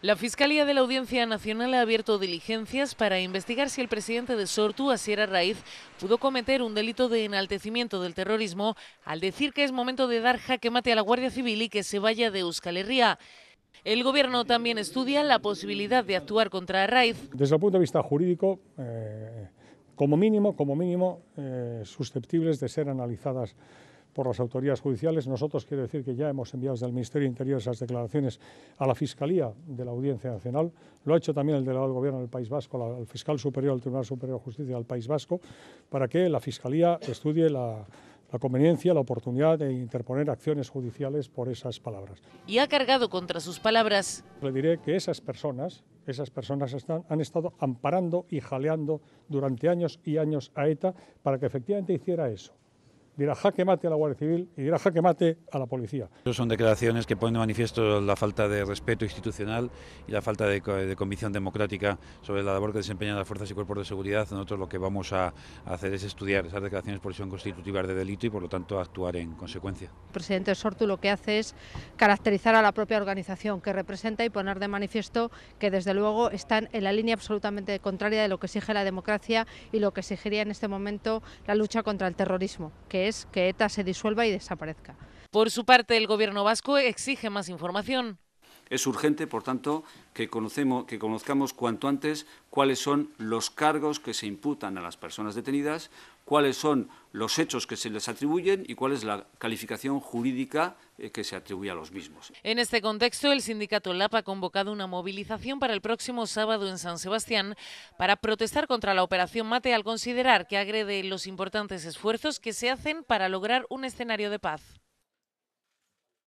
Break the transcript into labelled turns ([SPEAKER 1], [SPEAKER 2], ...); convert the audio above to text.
[SPEAKER 1] La Fiscalía de la Audiencia Nacional ha abierto diligencias para investigar si el presidente de Sortu, Asier Raíz, pudo cometer un delito de enaltecimiento del terrorismo al decir que es momento de dar jaque mate a la Guardia Civil y que se vaya de Euskal Herria. El Gobierno también estudia la posibilidad de actuar contra Raíz.
[SPEAKER 2] Desde el punto de vista jurídico, eh, como mínimo, como mínimo, eh, susceptibles de ser analizadas por las autoridades judiciales. Nosotros quiero decir que ya hemos enviado desde el Ministerio Interior esas declaraciones a la Fiscalía de la Audiencia Nacional. Lo ha hecho también el delegado del Gobierno del País Vasco, al fiscal superior del Tribunal Superior de Justicia del País Vasco, para que la Fiscalía estudie la conveniencia, la oportunidad de interponer acciones judiciales por esas palabras.
[SPEAKER 1] Y ha cargado contra sus palabras.
[SPEAKER 2] Le diré que esas personas, esas personas han estado amparando y jaleando durante años y años a ETA para que efectivamente hiciera eso dirá jaque mate a la Guardia Civil y dirá jaque mate a la policía.
[SPEAKER 3] Son declaraciones que ponen de manifiesto la falta de respeto institucional y la falta de, de convicción democrática sobre la labor que desempeñan las fuerzas y cuerpos de seguridad. Nosotros lo que vamos a, hacer es estudiar esas declaraciones por si son constitutivas de delito y por lo tanto actuar en consecuencia.
[SPEAKER 4] El presidente Sortu lo que hace es caracterizar a la propia organización que representa y poner de manifiesto que desde luego están en la línea absolutamente contraria de lo que exige la democracia y lo que exigiría en este momento la lucha contra el terrorismo, que es que ETA se disuelva y desaparezca.
[SPEAKER 1] Por su parte, el gobierno vasco exige más información. Es urgente,
[SPEAKER 5] por tanto, que, que conozcamos cuanto antes cuáles son los cargos que se imputan a las personas detenidas, cuáles son los hechos que se les atribuyen y cuál es la calificación jurídica eh, que se atribuye a los mismos.
[SPEAKER 1] En este contexto, el sindicato LAP ha convocado una movilización para el próximo sábado en San Sebastián para protestar contra la operación Mate al considerar que agrede los importantes esfuerzos que se hacen para lograr un escenario de paz.